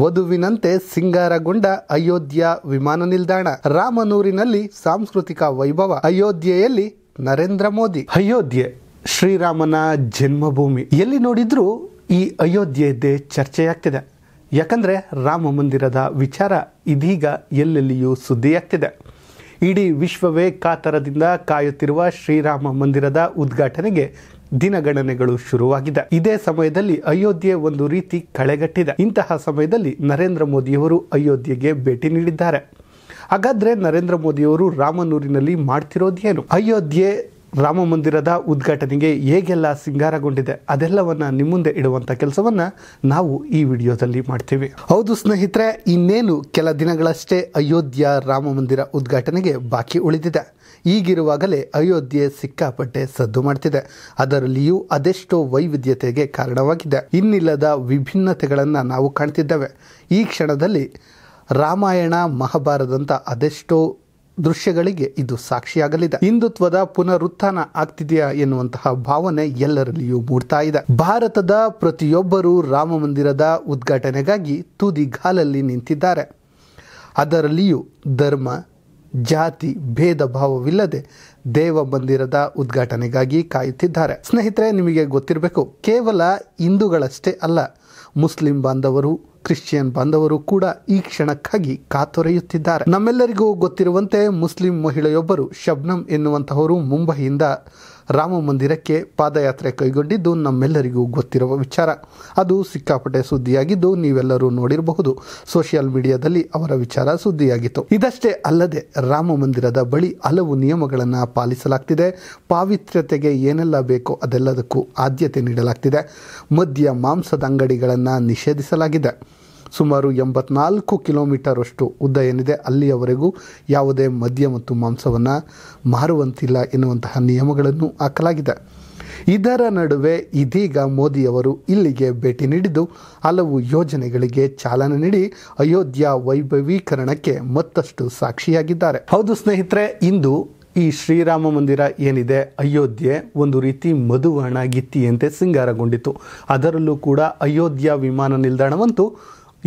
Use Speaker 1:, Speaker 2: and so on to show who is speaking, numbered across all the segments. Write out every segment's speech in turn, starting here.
Speaker 1: ವಧುವಿನಂತೆ ಸಿಂಗಾರಗೊಂಡ ಅಯೋಧ್ಯ ವಿಮಾನ ನಿಲ್ದಾಣ ರಾಮನೂರಿನಲ್ಲಿ ಸಾಂಸ್ಕೃತಿಕ ವೈಭವ ಅಯೋಧ್ಯೆಯಲ್ಲಿ ನರೇಂದ್ರ ಮೋದಿ ಅಯೋಧ್ಯೆ ಶ್ರೀರಾಮನ ಜನ್ಮಭೂಮಿ ಎಲ್ಲಿ ನೋಡಿದ್ರು ಈ ಅಯೋಧ್ಯೆಯದ್ದೇ ಚರ್ಚೆಯಾಗ್ತಿದೆ ಯಾಕಂದ್ರೆ ರಾಮ ಮಂದಿರದ ವಿಚಾರ ಇದೀಗ ಎಲ್ಲೆಲ್ಲಿಯೂ ಸುದ್ದಿಯಾಗ್ತಿದೆ ಇಡೀ ವಿಶ್ವವೇ ಕಾತರದಿಂದ ಕಾಯುತ್ತಿರುವ ಶ್ರೀರಾಮ ಮಂದಿರದ ಉದ್ಘಾಟನೆಗೆ ದಿನಗಣನೆಗಳು ಶುರುವಾಗಿದೆ ಇದೇ ಸಮಯದಲ್ಲಿ ಅಯೋಧ್ಯೆ ಒಂದು ರೀತಿ ಕಳೆಗಟ್ಟಿದೆ ಇಂತಹ ಸಮಯದಲ್ಲಿ ನರೇಂದ್ರ ಮೋದಿಯವರು ಅಯೋಧ್ಯೆಗೆ ಭೇಟಿ ನೀಡಿದ್ದಾರೆ ಹಾಗಾದ್ರೆ ನರೇಂದ್ರ ಮೋದಿಯವರು ರಾಮನೂರಿನಲ್ಲಿ ಮಾಡ್ತಿರೋದೇನು ಅಯೋಧ್ಯೆ ರಾಮ ಮಂದಿರದ ಉದ್ಘಾಟನೆಗೆ ಹೇಗೆಲ್ಲ ಸಿಂಗಾರಗೊಂಡಿದೆ ಅದೆಲ್ಲವನ್ನು ನಿಮ್ಮ ಮುಂದೆ ಇಡುವಂಥ ಕೆಲಸವನ್ನು ನಾವು ಈ ವಿಡಿಯೋದಲ್ಲಿ ಮಾಡ್ತೀವಿ ಹೌದು ಸ್ನೇಹಿತರೆ ಇನ್ನೇನು ಕೆಲ ದಿನಗಳಷ್ಟೇ ಅಯೋಧ್ಯ ರಾಮ ಮಂದಿರ ಉದ್ಘಾಟನೆಗೆ ಬಾಕಿ ಉಳಿದಿದೆ ಈಗಿರುವಾಗಲೇ ಅಯೋಧ್ಯೆ ಸಿಕ್ಕಾಪಟ್ಟೆ ಸದ್ದು ಮಾಡ್ತಿದೆ ಅದರಲ್ಲಿಯೂ ಅದೆಷ್ಟೋ ವೈವಿಧ್ಯತೆಗೆ ಕಾರಣವಾಗಿದೆ ಇನ್ನಿಲ್ಲದ ವಿಭಿನ್ನತೆಗಳನ್ನು ನಾವು ಕಾಣ್ತಿದ್ದೇವೆ ಈ ಕ್ಷಣದಲ್ಲಿ ರಾಮಾಯಣ ಮಹಾಭಾರತದಂಥ ಅದೆಷ್ಟೋ ದೃಶ್ಯಗಳಿಗೆ ಇದು ಸಾಕ್ಷಿಯಾಗಲಿದೆ ಹಿಂದುತ್ವದ ಪುನರುತ್ಥಾನ ಆಗ್ತಿದೆಯಾ ಎನ್ನುವಂತಹ ಭಾವನೆ ಎಲ್ಲರಲ್ಲಿಯೂ ಮೂಡ್ತಾ ಇದೆ ಭಾರತದ ಪ್ರತಿಯೊಬ್ಬರೂ ರಾಮ ಮಂದಿರದ ಉದ್ಘಾಟನೆಗಾಗಿ ತುದಿಗಾಲಲ್ಲಿ ನಿಂತಿದ್ದಾರೆ ಅದರಲ್ಲಿಯೂ ಧರ್ಮ ಜಾತಿ ಭೇದ ಭಾವವಿಲ್ಲದೆ ದೇವ ಮಂದಿರದ ಉದ್ಘಾಟನೆಗಾಗಿ ಕಾಯುತ್ತಿದ್ದಾರೆ ಸ್ನೇಹಿತರೆ ನಿಮಗೆ ಗೊತ್ತಿರಬೇಕು ಕೇವಲ ಹಿಂದೂಗಳಷ್ಟೇ ಅಲ್ಲ ಮುಸ್ಲಿಂ ಬಾಂಧವರು ಕ್ರಿಶ್ಚಿಯನ್ ಬಾಂಧವರು ಕೂಡ ಈ ಕ್ಷಣಕ್ಕಾಗಿ ಕಾತೊರೆಯುತ್ತಿದ್ದಾರೆ ನಮ್ಮೆಲ್ಲರಿಗೂ ಗೊತ್ತಿರುವಂತೆ ಮುಸ್ಲಿಂ ಮಹಿಳೆಯೊಬ್ಬರು ಶಬ್ನಂ ಎನ್ನುವಂತಹವರು ಮುಂಬೈಯಿಂದ ರಾಮ ಮಂದಿರಕ್ಕೆ ಪಾದಯಾತ್ರೆ ಕೈಗೊಂಡಿದ್ದು ನಮ್ಮೆಲ್ಲರಿಗೂ ಗೊತ್ತಿರುವ ವಿಚಾರ ಅದು ಸಿಕ್ಕಾಪಟ್ಟೆ ಸುದ್ದಿಯಾಗಿದ್ದು ನೀವೆಲ್ಲರೂ ನೋಡಿರಬಹುದು ಸೋಷಿಯಲ್ ಮೀಡಿಯಾದಲ್ಲಿ ಅವರ ವಿಚಾರ ಸುದ್ದಿಯಾಗಿತ್ತು ಇದಷ್ಟೇ ಅಲ್ಲದೆ ರಾಮ ಮಂದಿರದ ಬಳಿ ಹಲವು ನಿಯಮಗಳನ್ನು ಪಾಲಿಸಲಾಗ್ತಿದೆ ಪಾವಿತ್ರ್ಯತೆಗೆ ಏನೆಲ್ಲ ಬೇಕೋ ಅದೆಲ್ಲದಕ್ಕೂ ಆದ್ಯತೆ ನೀಡಲಾಗ್ತಿದೆ ಮದ್ಯ ಮಾಂಸದ ಅಂಗಡಿಗಳನ್ನು ನಿಷೇಧಿಸಲಾಗಿದೆ ಸುಮಾರು ಎಂಬತ್ನಾಲ್ಕು ಕಿಲೋಮೀಟರಷ್ಟು ಉದ್ದ ಏನಿದೆ ಅಲ್ಲಿಯವರೆಗೂ ಯಾವುದೇ ಮದ್ಯ ಮತ್ತು ಮಾಂಸವನ್ನು ಮಾರುವಂತಿಲ್ಲ ಎನ್ನುವಂತಹ ನಿಯಮಗಳನ್ನು ಹಾಕಲಾಗಿದೆ ಇದರ ನಡುವೆ ಇದೀಗ ಮೋದಿಯವರು ಇಲ್ಲಿಗೆ ಭೇಟಿ ನೀಡಿದ್ದು ಹಲವು ಯೋಜನೆಗಳಿಗೆ ಚಾಲನೆ ನೀಡಿ ಅಯೋಧ್ಯ ವೈಭವೀಕರಣಕ್ಕೆ ಮತ್ತಷ್ಟು ಸಾಕ್ಷಿಯಾಗಿದ್ದಾರೆ ಹೌದು ಸ್ನೇಹಿತರೆ ಇಂದು ಈ ಶ್ರೀರಾಮ ಮಂದಿರ ಏನಿದೆ ಅಯೋಧ್ಯೆ ಒಂದು ರೀತಿ ಮಧುವರ್ಣ ಗಿತ್ತಿಯಂತೆ ಸಿಂಗಾರಗೊಂಡಿತು ಅದರಲ್ಲೂ ಕೂಡ ಅಯೋಧ್ಯ ವಿಮಾನ ನಿಲ್ದಾಣವಂತೂ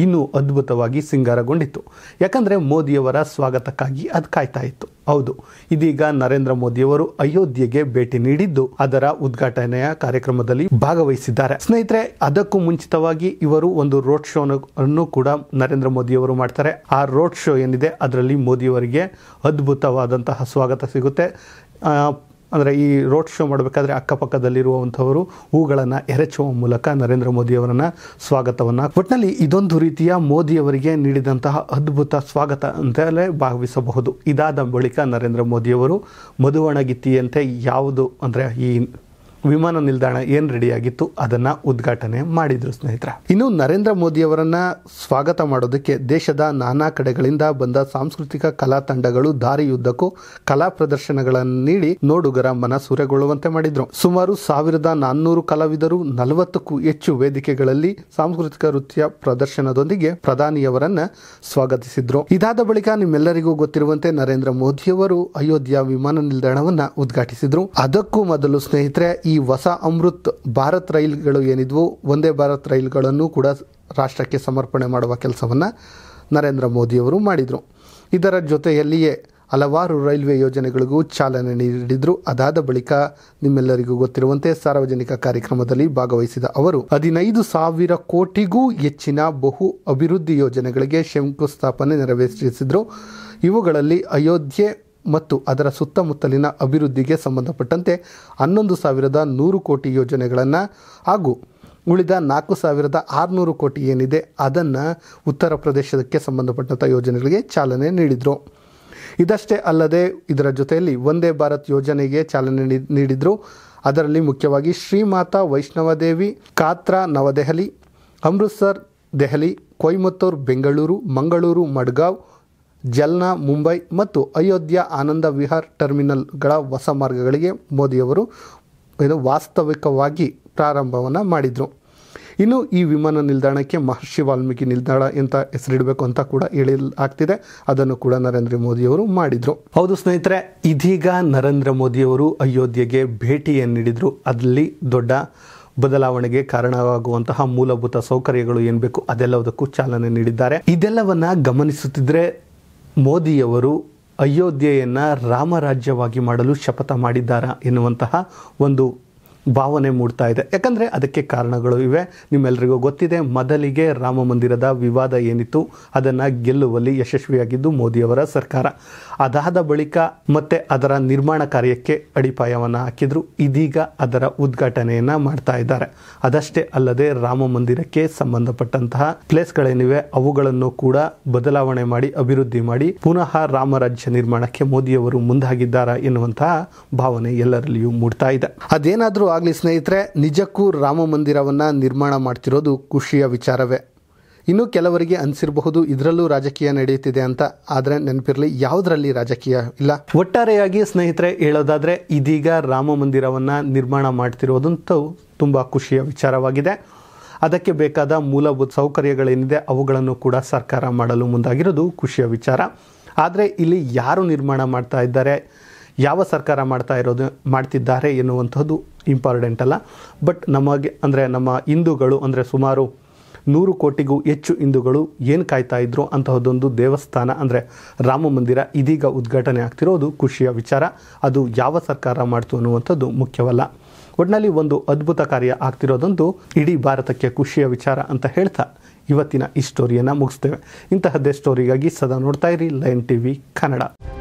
Speaker 1: ಇನ್ನೂ ಅದ್ಭುತವಾಗಿ ಸಿಂಗಾರಗೊಂಡಿತ್ತು ಯಾಕಂದರೆ ಮೋದಿಯವರ ಸ್ವಾಗತಕ್ಕಾಗಿ ಅದು ಕಾಯ್ತಾ ಇತ್ತು ಹೌದು ಇದೀಗ ನರೇಂದ್ರ ಮೋದಿಯವರು ಅಯೋಧ್ಯೆಗೆ ಭೇಟಿ ನೀಡಿದ್ದು ಅದರ ಉದ್ಘಾಟನೆಯ ಕಾರ್ಯಕ್ರಮದಲ್ಲಿ ಭಾಗವಹಿಸಿದ್ದಾರೆ ಸ್ನೇಹಿತರೆ ಅದಕ್ಕೂ ಮುಂಚಿತವಾಗಿ ಇವರು ಒಂದು ರೋಡ್ ಶೋ ಅನ್ನು ಕೂಡ ನರೇಂದ್ರ ಮೋದಿಯವರು ಮಾಡ್ತಾರೆ ಆ ರೋಡ್ ಶೋ ಏನಿದೆ ಅದರಲ್ಲಿ ಮೋದಿಯವರಿಗೆ ಅದ್ಭುತವಾದಂತಹ ಸ್ವಾಗತ ಸಿಗುತ್ತೆ ಅಂದರೆ ಈ ರೋಡ್ ಶೋ ಮಾಡಬೇಕಾದ್ರೆ ಅಕ್ಕಪಕ್ಕದಲ್ಲಿರುವಂಥವರು ಹೂಗಳನ್ನು ಎರಚುವ ಮೂಲಕ ನರೇಂದ್ರ ಮೋದಿಯವರನ್ನು ಸ್ವಾಗತವನ್ನು ಒಟ್ಟಿನಲ್ಲಿ ಇದೊಂದು ರೀತಿಯ ಮೋದಿಯವರಿಗೆ ನೀಡಿದಂತಹ ಅದ್ಭುತ ಸ್ವಾಗತ ಅಂತಲೇ ಭಾವಿಸಬಹುದು ಇದಾದ ಬಳಿಕ ನರೇಂದ್ರ ಮೋದಿಯವರು ಮದುವಣಗಿತ್ತಿಯಂತೆ ಯಾವುದು ಅಂದರೆ ಈ ವಿಮಾನ ನಿಲ್ದಾಣ ಏನು ರೆಡಿಯಾಗಿತ್ತು ಅದನ್ನ ಉದ್ಘಾಟನೆ ಮಾಡಿದ್ರು ಸ್ನೇಹಿತರ ಇನ್ನು ನರೇಂದ್ರ ಮೋದಿಯವರನ್ನ ಸ್ವಾಗತ ಮಾಡೋದಕ್ಕೆ ದೇಶದ ನಾನಾ ಕಡೆಗಳಿಂದ ಬಂದ ಸಾಂಸ್ಕೃತಿಕ ಕಲಾ ತಂಡಗಳು ದಾರಿಯುದ್ದಕ್ಕೂ ಕಲಾ ಪ್ರದರ್ಶನಗಳನ್ನು ನೀಡಿ ನೋಡುಗರ ಮನ ಸೂರೆಗೊಳ್ಳುವಂತೆ ಮಾಡಿದ್ರು ಸುಮಾರು ಸಾವಿರದ ನಾನ್ನೂರು ಕಲಾವಿದರು ನಲವತ್ತಕ್ಕೂ ಹೆಚ್ಚು ವೇದಿಕೆಗಳಲ್ಲಿ ಸಾಂಸ್ಕೃತಿಕ ನೃತ್ಯ ಪ್ರದರ್ಶನದೊಂದಿಗೆ ಪ್ರಧಾನಿಯವರನ್ನ ಸ್ವಾಗತಿಸಿದ್ರು ಇದಾದ ಬಳಿಕ ನಿಮ್ಮೆಲ್ಲರಿಗೂ ಗೊತ್ತಿರುವಂತೆ ನರೇಂದ್ರ ಮೋದಿಯವರು ಅಯೋಧ್ಯಾ ವಿಮಾನ ನಿಲ್ದಾಣವನ್ನ ಉದ್ಘಾಟಿಸಿದ್ರು ಅದಕ್ಕೂ ಮೊದಲು ಸ್ನೇಹಿತರೆ ಈ ಹೊಸ ಅಮೃತ್ ಭಾರತ್ ರೈಲ್ಗಳು ಏನಿದ್ವು ಒಂದೇ ಭಾರತ್ ರೈಲ್ಗಳನ್ನು ಕೂಡ ರಾಷ್ಟ್ರಕ್ಕೆ ಸಮರ್ಪಣೆ ಮಾಡುವ ಕೆಲಸವನ್ನು ನರೇಂದ್ರ ಮೋದಿಯವರು ಮಾಡಿದರು ಇದರ ಜೊತೆಯಲ್ಲಿಯೇ ಹಲವಾರು ರೈಲ್ವೆ ಯೋಜನೆಗಳಿಗೂ ಚಾಲನೆ ನೀಡಿದ್ರು ಅದಾದ ಬಳಿಕ ನಿಮ್ಮೆಲ್ಲರಿಗೂ ಗೊತ್ತಿರುವಂತೆ ಸಾರ್ವಜನಿಕ ಕಾರ್ಯಕ್ರಮದಲ್ಲಿ ಭಾಗವಹಿಸಿದ ಅವರು ಹದಿನೈದು ಸಾವಿರ ಕೋಟಿಗೂ ಹೆಚ್ಚಿನ ಬಹು ಅಭಿವೃದ್ಧಿ ಯೋಜನೆಗಳಿಗೆ ಶಂಕುಸ್ಥಾಪನೆ ನೆರವೇರಿಸಿದರು ಇವುಗಳಲ್ಲಿ ಅಯೋಧ್ಯೆ ಮತ್ತು ಅದರ ಸುತ್ತಮುತ್ತಲಿನ ಅಭಿವೃದ್ಧಿಗೆ ಸಂಬಂಧಪಟ್ಟಂತೆ ಹನ್ನೊಂದು ಸಾವಿರದ ನೂರು ಕೋಟಿ ಯೋಜನೆಗಳನ್ನು ಹಾಗೂ ಉಳಿದ ನಾಲ್ಕು ಸಾವಿರದ ಆರುನೂರು ಕೋಟಿ ಏನಿದೆ ಅದನ್ನು ಉತ್ತರ ಪ್ರದೇಶಕ್ಕೆ ಸಂಬಂಧಪಟ್ಟಂಥ ಯೋಜನೆಗಳಿಗೆ ಚಾಲನೆ ನೀಡಿದರು ಇದಷ್ಟೇ ಅಲ್ಲದೆ ಇದರ ಜೊತೆಯಲ್ಲಿ ವಂದೇ ಭಾರತ್ ಯೋಜನೆಗೆ ಚಾಲನೆ ನೀಡಿದರು ಅದರಲ್ಲಿ ಮುಖ್ಯವಾಗಿ ಶ್ರೀಮಾತಾ ವೈಷ್ಣವದೇವಿ ಕಾತ್ರ ನವದೆಹಲಿ ಅಮೃತ್ಸರ್ ದೆಹಲಿ ಕೊಯಮತ್ತೂರ್ ಬೆಂಗಳೂರು ಮಂಗಳೂರು ಮಡ್ಗಾವ್ ಜಲ್ನಾ ಮುಂಬೈ ಮತ್ತು ಅಯೋಧ್ಯ ಆನಂದ ವಿಹಾರ್ ಟರ್ಮಿನಲ್ಗಳ ಹೊಸ ಮಾರ್ಗಗಳಿಗೆ ಮೋದಿಯವರು ಇದು ವಾಸ್ತವಿಕವಾಗಿ ಪ್ರಾರಂಭವನ್ನು ಮಾಡಿದರು ಇನ್ನು ಈ ವಿಮಾನ ನಿಲ್ದಾಣಕ್ಕೆ ಮಹರ್ಷಿ ವಾಲ್ಮೀಕಿ ನಿಲ್ದಾಣ ಅಂತ ಹೆಸರಿಡಬೇಕು ಅಂತ ಕೂಡ ಹೇಳಿ ಆಗ್ತಿದೆ ಅದನ್ನು ಕೂಡ ನರೇಂದ್ರ ಮೋದಿಯವರು ಮಾಡಿದರು ಹೌದು ಸ್ನೇಹಿತರೆ ಇದೀಗ ನರೇಂದ್ರ ಮೋದಿಯವರು ಅಯೋಧ್ಯೆಗೆ ಭೇಟಿಯನ್ನು ನೀಡಿದರು ಅಲ್ಲಿ ದೊಡ್ಡ ಬದಲಾವಣೆಗೆ ಕಾರಣವಾಗುವಂತಹ ಮೂಲಭೂತ ಸೌಕರ್ಯಗಳು ಏನ್ ಬೇಕು ಅದೆಲ್ಲದಕ್ಕೂ ಚಾಲನೆ ನೀಡಿದ್ದಾರೆ ಇದೆಲ್ಲವನ್ನ ಗಮನಿಸುತ್ತಿದ್ರೆ ಮೋದಿಯವರು ಅಯೋಧ್ಯೆಯನ್ನು ರಾಮರಾಜ್ಯವಾಗಿ ಮಾಡಲು ಶಪಥ ಮಾಡಿದ್ದಾರೆ ಎನ್ನುವಂತಹ ಒಂದು ಭಾವನೆ ಮೂಡ್ತಾ ಇದೆ ಯಾಕಂದರೆ ಅದಕ್ಕೆ ಕಾರಣಗಳು ಇವೆ ನಿಮ್ಮೆಲ್ಲರಿಗೂ ಗೊತ್ತಿದೆ ಮೊದಲಿಗೆ ರಾಮ ಮಂದಿರದ ವಿವಾದ ಏನಿತ್ತು ಅದನ್ನು ಗೆಲ್ಲುವಲ್ಲಿ ಯಶಸ್ವಿಯಾಗಿದ್ದು ಮೋದಿಯವರ ಸರ್ಕಾರ ಅದಾದ ಬಳಿಕ ಮತ್ತೆ ಅದರ ನಿರ್ಮಾಣ ಕಾರ್ಯಕ್ಕೆ ಅಡಿಪಾಯವನ್ನು ಹಾಕಿದ್ರು ಇದೀಗ ಅದರ ಉದ್ಘಾಟನೆಯನ್ನು ಮಾಡ್ತಾ ಇದ್ದಾರೆ ಅದಷ್ಟೇ ಅಲ್ಲದೆ ರಾಮ ಮಂದಿರಕ್ಕೆ ಸಂಬಂಧಪಟ್ಟಂತಹ ಪ್ಲೇಸ್ಗಳೇನಿವೆ ಅವುಗಳನ್ನು ಕೂಡ ಬದಲಾವಣೆ ಮಾಡಿ ಅಭಿವೃದ್ಧಿ ಮಾಡಿ ಪುನಃ ರಾಮರಾಜ್ಯ ನಿರ್ಮಾಣಕ್ಕೆ ಮೋದಿಯವರು ಮುಂದಾಗಿದ್ದಾರೆ ಎನ್ನುವಂತಹ ಭಾವನೆ ಎಲ್ಲರಲ್ಲಿಯೂ ಮೂಡ್ತಾ ಇದೆ ಅದೇನಾದರೂ ಆಗಲಿ ಸ್ನೇಹಿತರೆ ನಿಜಕ್ಕೂ ರಾಮ ಮಂದಿರವನ್ನು ನಿರ್ಮಾಣ ಮಾಡ್ತಿರೋದು ಖುಷಿಯ ವಿಚಾರವೇ ಇನ್ನು ಕೆಲವರಿಗೆ ಅನಿಸಿರಬಹುದು ಇದರಲ್ಲೂ ರಾಜಕೀಯ ನಡೆಯುತ್ತಿದೆ ಅಂತ ಆದರೆ ನೆನಪಿರಲಿ ಯಾವುದರಲ್ಲಿ ರಾಜಕೀಯ ಇಲ್ಲ ಒಟ್ಟಾರೆಯಾಗಿ ಸ್ನೇಹಿತರೆ ಹೇಳೋದಾದರೆ ಇದೀಗ ರಾಮ ಮಂದಿರವನ್ನು ನಿರ್ಮಾಣ ಮಾಡ್ತಿರೋದಂತೂ ತುಂಬ ಖುಷಿಯ ವಿಚಾರವಾಗಿದೆ ಅದಕ್ಕೆ ಬೇಕಾದ ಮೂಲಭೂತ ಸೌಕರ್ಯಗಳೇನಿದೆ ಅವುಗಳನ್ನು ಕೂಡ ಸರ್ಕಾರ ಮಾಡಲು ಮುಂದಾಗಿರೋದು ಖುಷಿಯ ವಿಚಾರ ಆದರೆ ಇಲ್ಲಿ ಯಾರು ನಿರ್ಮಾಣ ಮಾಡ್ತಾ ಇದ್ದಾರೆ ಯಾವ ಸರ್ಕಾರ ಮಾಡ್ತಾ ಇರೋದು ಮಾಡ್ತಿದ್ದಾರೆ ಎನ್ನುವಂಥದ್ದು ಇಂಪಾರ್ಟೆಂಟ್ ಅಲ್ಲ ಬಟ್ ನಮಗೆ ಅಂದರೆ ನಮ್ಮ ಹಿಂದೂಗಳು ಅಂದರೆ ಸುಮಾರು ನೂರು ಕೋಟಿಗೂ ಹೆಚ್ಚು ಹಿಂದೂಗಳು ಏನು ಕಾಯ್ತಾ ಇದ್ರು ಅಂತಹದ್ದೊಂದು ದೇವಸ್ಥಾನ ಅಂದರೆ ರಾಮ ಮಂದಿರ ಇದೀಗ ಉದ್ಘಾಟನೆ ಆಗ್ತಿರೋದು ಖುಷಿಯ ವಿಚಾರ ಅದು ಯಾವ ಸರ್ಕಾರ ಮಾಡ್ತು ಅನ್ನುವಂಥದ್ದು ಮುಖ್ಯವಲ್ಲ ಒಟ್ಟಿನಲ್ಲಿ ಒಂದು ಅದ್ಭುತ ಕಾರ್ಯ ಆಗ್ತಿರೋದೊಂದು ಇಡೀ ಭಾರತಕ್ಕೆ ಖುಷಿಯ ವಿಚಾರ ಅಂತ ಹೇಳ್ತಾ ಇವತ್ತಿನ ಈ ಸ್ಟೋರಿಯನ್ನು ಮುಗಿಸ್ತೇವೆ ಇಂತಹದ್ದೇ ಸ್ಟೋರಿಗಾಗಿ ಸದಾ ನೋಡ್ತಾ ಇರಿ ಲೈನ್ ಟಿ ವಿ ಕನ್ನಡ